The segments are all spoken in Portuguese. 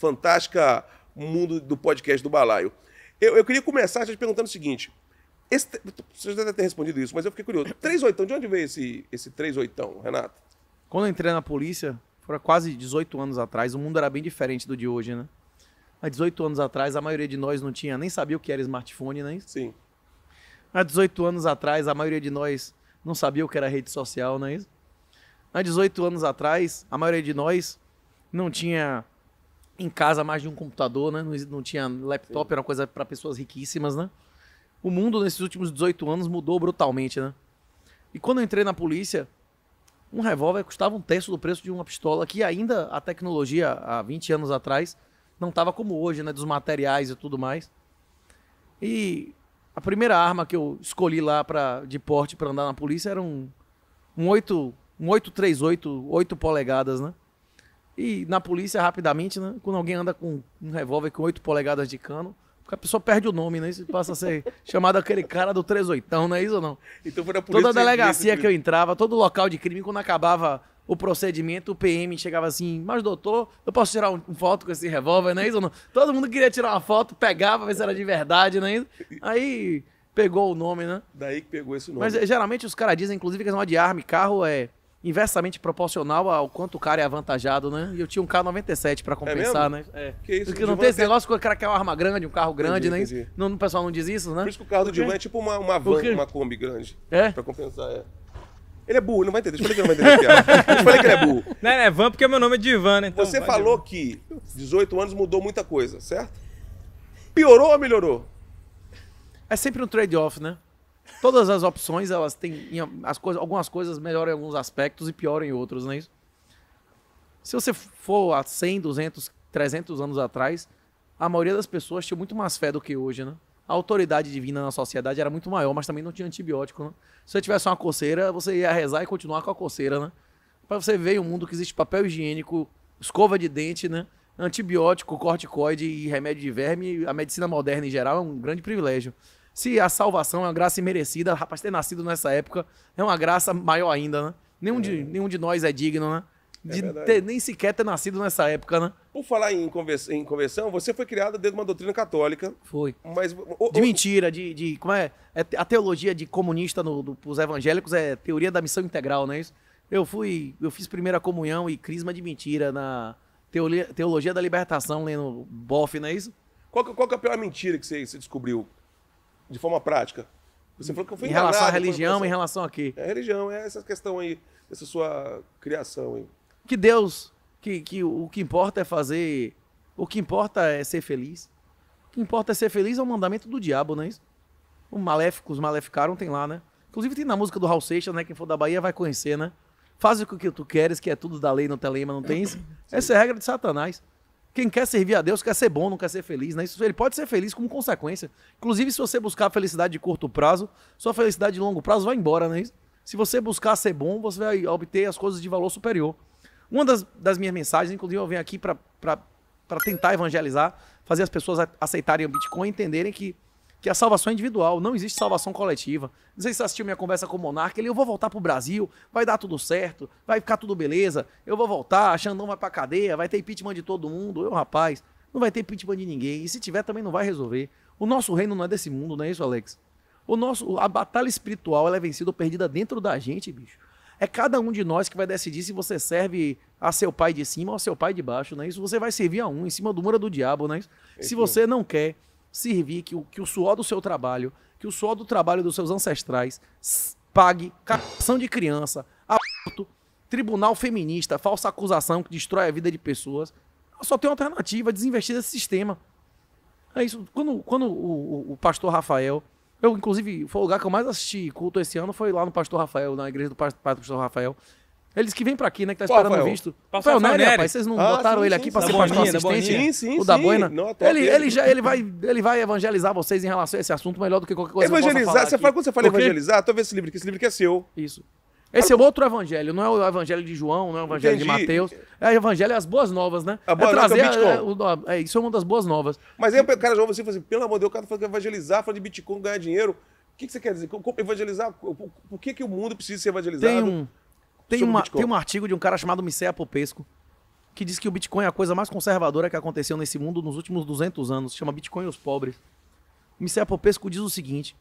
fantástica mundo do podcast do Balaio. Eu, eu queria começar te perguntando o seguinte. Esse, você já deve ter respondido isso, mas eu fiquei curioso. Três oitão, de onde veio esse, esse três oitão, Renato? Quando eu entrei na polícia, foi quase 18 anos atrás, o mundo era bem diferente do de hoje, né? Há 18 anos atrás, a maioria de nós não tinha, nem sabia o que era smartphone, né? Sim. Há 18 anos atrás, a maioria de nós não sabia o que era rede social, não é isso? Há 18 anos atrás, a maioria de nós não tinha em casa mais de um computador, né? Não, não tinha laptop, Sim. era uma coisa para pessoas riquíssimas, né? O mundo nesses últimos 18 anos mudou brutalmente, né? E quando eu entrei na polícia, um revólver custava um terço do preço de uma pistola, que ainda a tecnologia, há 20 anos atrás, não estava como hoje, né? Dos materiais e tudo mais. E a primeira arma que eu escolhi lá pra, de porte para andar na polícia era um, um, 8, um 838, 8 polegadas, né? E na polícia, rapidamente, né? Quando alguém anda com um revólver com oito polegadas de cano, a pessoa perde o nome, né? Isso passa a ser chamado aquele cara do 38, não é isso ou não? Então foi na polícia. Toda a delegacia que eu entrava, todo local de crime, quando acabava o procedimento, o PM chegava assim, mas doutor, eu posso tirar uma um foto com esse revólver, não é isso ou não? Todo mundo queria tirar uma foto, pegava, ver se era de verdade, não é isso? Aí pegou o nome, né? Daí que pegou esse nome. Mas eh, geralmente os caras dizem, inclusive, que é nome de arma e carro é inversamente proporcional ao quanto o cara é avantajado, né? E eu tinha um carro 97 para compensar, é né? É. Que isso, Porque não tem esse negócio que o cara quer uma arma grande, um carro grande, entendi, né? Entendi. Não, o pessoal não diz isso, né? Por isso que o carro do Dilma é tipo uma, uma van, uma Kombi grande. É? Pra compensar, é. Ele é burro, não vai entender. eu falei que ele não vai entender. eu falei que ele é burro. Não, é van porque é meu nome é Divan, né? Então, Você falou Divan. que 18 anos mudou muita coisa, certo? Piorou ou melhorou? É sempre um trade-off, né? Todas as opções, elas têm as coisas, algumas coisas melhoram em alguns aspectos e pioram em outros, não é isso? Se você for a 100, 200, 300 anos atrás, a maioria das pessoas tinha muito mais fé do que hoje, né? A autoridade divina na sociedade era muito maior, mas também não tinha antibiótico, né? Se você tivesse uma coceira, você ia rezar e continuar com a coceira, né? Para você ver um mundo que existe papel higiênico, escova de dente, né? Antibiótico, corticoide e remédio de verme, a medicina moderna em geral é um grande privilégio. Se a salvação é uma graça imerecida, rapaz, ter nascido nessa época é uma graça maior ainda, né? Nenhum, é. de, nenhum de nós é digno, né? É de é ter, nem sequer ter nascido nessa época, né? Por falar em, conversão, em conversão você foi criado dentro de uma doutrina católica. Foi. Mas, o, de o... mentira, de, de. Como é? é a teologia de comunista no, do, evangélicos é teoria da missão integral, não é isso? Eu fui. Eu fiz primeira comunhão e crisma de mentira na teologia da libertação, lendo Boff, não é isso? Qual, qual que é a pior mentira que você, você descobriu? de forma prática. Você falou que eu fui Em enganado, relação à religião, em relação a quê? É, a religião, é essa questão aí, essa sua criação aí. Que Deus, que, que o que importa é fazer, o que importa é ser feliz. O que importa é ser feliz é o mandamento do diabo, não é isso? O maléfico, os maleficaram, tem lá, né? Inclusive tem na música do Raul Seixas, né? Quem for da Bahia vai conhecer, né? Faz o que tu queres, que é tudo da lei, não te lema, não tem isso? Essa é a regra de Satanás. Quem quer servir a Deus quer ser bom, não quer ser feliz, né? Isso, ele pode ser feliz como consequência. Inclusive, se você buscar a felicidade de curto prazo, sua felicidade de longo prazo vai embora, né? Se você buscar ser bom, você vai obter as coisas de valor superior. Uma das, das minhas mensagens, inclusive, eu venho aqui para tentar evangelizar, fazer as pessoas aceitarem o Bitcoin e entenderem que que a salvação é individual, não existe salvação coletiva. Não sei se você assistiu minha conversa com o Monarca, ele, eu vou voltar pro Brasil, vai dar tudo certo, vai ficar tudo beleza, eu vou voltar, Xandão vai pra cadeia, vai ter impeachment de todo mundo. Eu, rapaz, não vai ter impeachment de ninguém, e se tiver também não vai resolver. O nosso reino não é desse mundo, não é isso, Alex? O nosso, a batalha espiritual, ela é vencida ou perdida dentro da gente, bicho. É cada um de nós que vai decidir se você serve a seu pai de cima ou a seu pai de baixo, não é isso? Você vai servir a um, em cima do muro do diabo, não é isso? se você não quer servir, que o, que o suor do seu trabalho, que o suor do trabalho dos seus ancestrais pague capção de criança, aborto, tribunal feminista, falsa acusação que destrói a vida de pessoas. Só tem uma alternativa, desinvestir desse sistema. É isso. Quando, quando o, o, pastor Rafael. Eu, inclusive, foi o lugar que eu mais assisti culto esse ano, foi lá no pastor Rafael, na igreja do pastor Rafael. Eles que vêm pra aqui, né? Que tá esperando o visto. Passou o Neri, rapaz. Vocês não ah, botaram sim, ele sim, aqui pra ser pastor assistente? Sim, sim, o da Boina. Não, ele, ele, já, ele, vai, ele vai evangelizar vocês em relação a esse assunto melhor do que qualquer coisa Evangelizar, você fala, quando você fala evangelizar evangelizar, talvez esse livro aqui, esse livro aqui é seu. Isso. Esse é outro evangelho, não é o evangelho de João, não é o evangelho Entendi. de Mateus. É o evangelho é as boas novas, né? A boa é trazer é É, é, isso é uma das boas novas. Mas aí o cara já você assim, assim, pelo amor de Deus, o cara tá falou que é evangelizar, falando de Bitcoin, ganhar dinheiro. O que, que você quer dizer? Evangelizar? Por que, que o mundo precisa ser evangelizado? Tem um... Tem, uma, tem um artigo de um cara chamado Micea Popesco que diz que o Bitcoin é a coisa mais conservadora que aconteceu nesse mundo nos últimos 200 anos. Chama Bitcoin os pobres. O Micea Popesco diz o seguinte.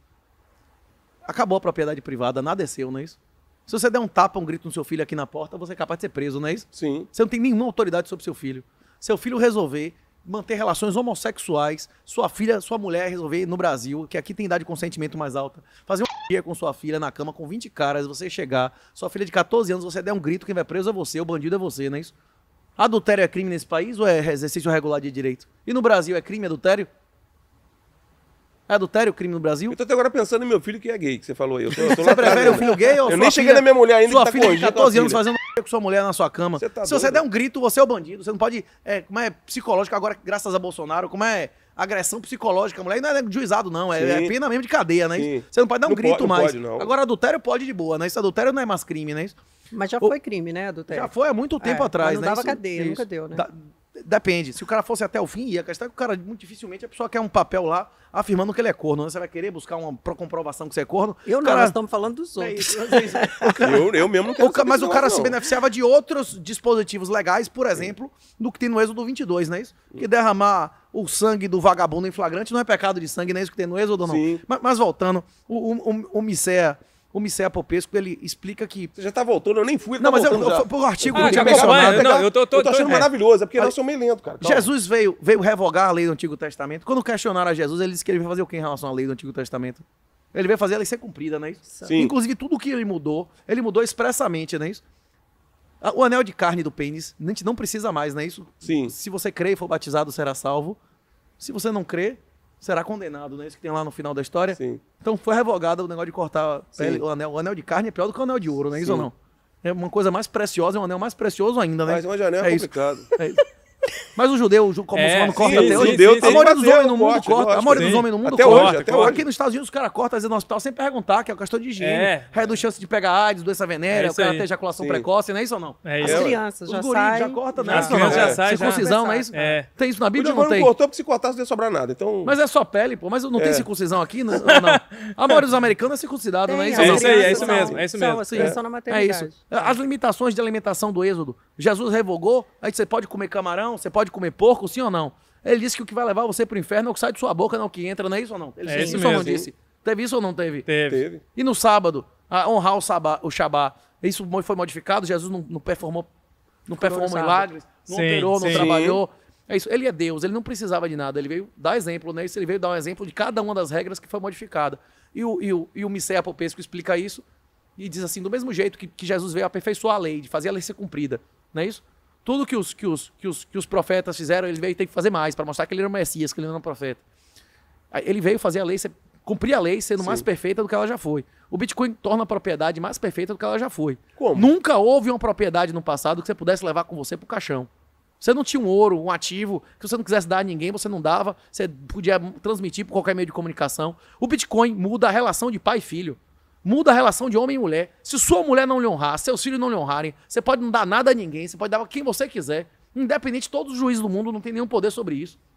Acabou a propriedade privada, nada é seu, não é isso? Se você der um tapa, um grito no seu filho aqui na porta, você é capaz de ser preso, não é isso? Sim. Você não tem nenhuma autoridade sobre seu filho. Seu filho resolver manter relações homossexuais, sua filha, sua mulher resolver no Brasil, que aqui tem idade de consentimento mais alta, fazer dia com sua filha na cama com 20 caras, você chegar, sua filha de 14 anos, você der um grito, quem vai preso é você, o bandido é você, não é isso? Adultério é crime nesse país ou é exercício regular de direito? E no Brasil é crime adultério? É adultério crime no Brasil? Eu tô até agora pensando em meu filho que é gay, que você falou aí. Eu tô, eu tô você prefere o filho gay ou Eu nem filha, cheguei na minha mulher ainda, sua que tá filha de 14 anos filha. fazendo com sua mulher na sua cama. Tá Se doido? você der um grito, você é o bandido. Você não pode. É, como é psicológico agora, graças a Bolsonaro, como é agressão psicológica, mulher, não é juizado, não. É, é pena mesmo de cadeia, né? Sim. Você não pode dar um não grito pode, mais. Pode, não. Agora, adultério pode de boa, né? Isso adultério não é mais crime, né? Mas já o... foi crime, né, adultério? Já foi há muito tempo é, atrás, não né? Não dava isso, cadeia, isso, nunca deu, né? Da... Depende. Se o cara fosse até o fim, ia gastar. O cara, muito dificilmente, a pessoa quer um papel lá afirmando que ele é corno. Né? Você vai querer buscar uma comprovação que você é corno. Eu não, nós estamos falando dos é outros. É isso, cara... eu, eu mesmo não quero o ca... Mas o cara não. se beneficiava de outros dispositivos legais, por exemplo, do que tem no Êxodo 22, não é isso? Que derramar o sangue do vagabundo em flagrante não é pecado de sangue, não é isso que tem no Êxodo, não. Mas, mas, voltando, o, o, o, o Micéia o Micéia Popesco, ele explica que... Você já tá voltando, eu nem fui. Não, tá mas eu, eu, por artigo... Ah, tinha mencionado, não, eu tô, tô, eu tô achando é. maravilhoso, é porque eu sou meio lento, cara. Calma. Jesus veio, veio revogar a lei do Antigo Testamento. Quando questionaram a Jesus, ele disse que ele veio fazer o que em relação à lei do Antigo Testamento? Ele veio fazer ela ser cumprida, não é isso? Sim. Inclusive, tudo que ele mudou, ele mudou expressamente, não é isso? Ah, o anel de carne do pênis, a gente não precisa mais, não é isso? Sim. Se você crê e for batizado, será salvo. Se você não crê, será condenado, não é isso que tem lá no final da história? Sim. Então foi revogado o negócio de cortar pele, é, o anel. O anel de carne é pior do que o anel de ouro, não é isso ou não? É uma coisa mais preciosa, é um anel mais precioso ainda, né? Mas um anel é, é complicado. Isso. É isso. Mas o judeu, como é, o muçulmano corta sim, até sim, hoje. Judeu, a maioria dos homens no mundo corta. A maioria dos homens no mundo até corta. Hoje, até hoje. Aqui nos Estados Unidos, os caras cortam no hospital sem perguntar, que é uma questão de higiene. É. Reduz chance de pegar AIDS, doença venérea, é o cara ter ejaculação precoce, não é isso ou não? É isso. É As crianças já saem. já cortam, né? As crianças já saem. Circuncisão, não é isso? É. Tem isso na Bíblia ou não tem? cortou porque se cortasse não ia sobrar nada. Então... Mas é só pele, pô. Mas não tem circuncisão aqui? Não. A maioria dos americanos é circuncidado, não é isso? É isso aí, é isso mesmo. É isso mesmo. na maternidade. É isso. As limitações de alimentação do Êxodo. Jesus revogou, aí você pode comer camarão, você pode de comer porco, sim ou não? Ele disse que o que vai levar você pro inferno é o que sai de sua boca, não o que entra, não é isso ou não? Ele é disse isso ou não disse? Teve isso ou não teve? Teve. E no sábado, honrar o, sabá, o Shabá, isso foi modificado? Jesus não, não performou, não performou milagres? Não sim, operou, não sim. trabalhou? É isso. Ele é Deus, ele não precisava de nada. Ele veio dar exemplo, né? Isso, ele veio dar um exemplo de cada uma das regras que foi modificada. E o, e o, e o Micéia Popesco explica isso e diz assim: do mesmo jeito que, que Jesus veio aperfeiçoar a lei, de fazer a lei ser cumprida, não é isso? Tudo que os, que os, que os, que os profetas fizeram, ele veio ter que fazer mais para mostrar que ele era o Messias, que ele não era um profeta. Ele veio fazer a lei, cumprir a lei sendo Sim. mais perfeita do que ela já foi. O Bitcoin torna a propriedade mais perfeita do que ela já foi. Como? Nunca houve uma propriedade no passado que você pudesse levar com você para o caixão. Você não tinha um ouro, um ativo, que você não quisesse dar a ninguém, você não dava, você podia transmitir por qualquer meio de comunicação. O Bitcoin muda a relação de pai e filho. Muda a relação de homem e mulher. Se sua mulher não lhe honrar, seus filhos não lhe honrarem, você pode não dar nada a ninguém, você pode dar a quem você quiser. Independente, todos os juízes do mundo não têm nenhum poder sobre isso.